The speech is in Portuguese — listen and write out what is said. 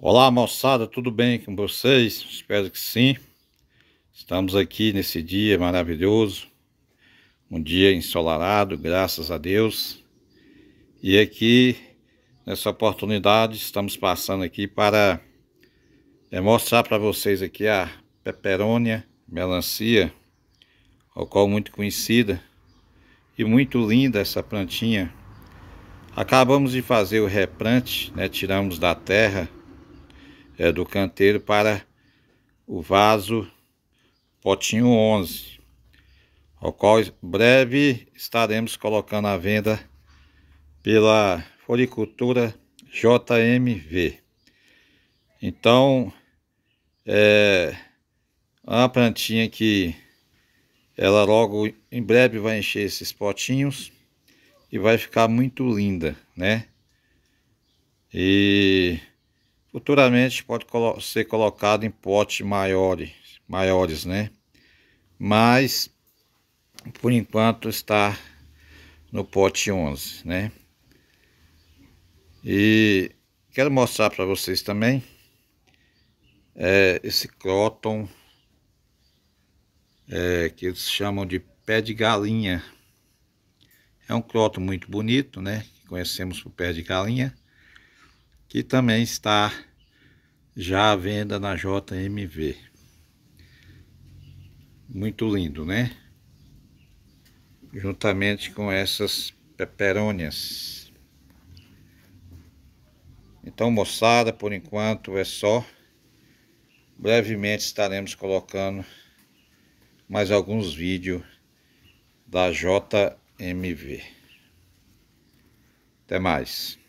Olá moçada, tudo bem com vocês? Espero que sim. Estamos aqui nesse dia maravilhoso, um dia ensolarado, graças a Deus. E aqui, nessa oportunidade, estamos passando aqui para é, mostrar para vocês aqui a peperônia melancia, ao qual muito conhecida e muito linda essa plantinha. Acabamos de fazer o replante, né? tiramos da terra é, do canteiro para o vaso potinho 11, ao qual breve estaremos colocando à venda pela floricultura JMV. Então, é uma plantinha que ela logo em breve vai encher esses potinhos e vai ficar muito linda, né? E Futuramente pode colo ser colocado em potes maiores, maiores, né? Mas por enquanto está no pote 11, né? E quero mostrar para vocês também é, esse croton é, que eles chamam de pé de galinha. É um croton muito bonito, né? Que conhecemos por pé de galinha, que também está já à venda na JMV. Muito lindo, né? Juntamente com essas peperônias. Então, moçada, por enquanto é só. Brevemente estaremos colocando mais alguns vídeos da JMV. Até mais.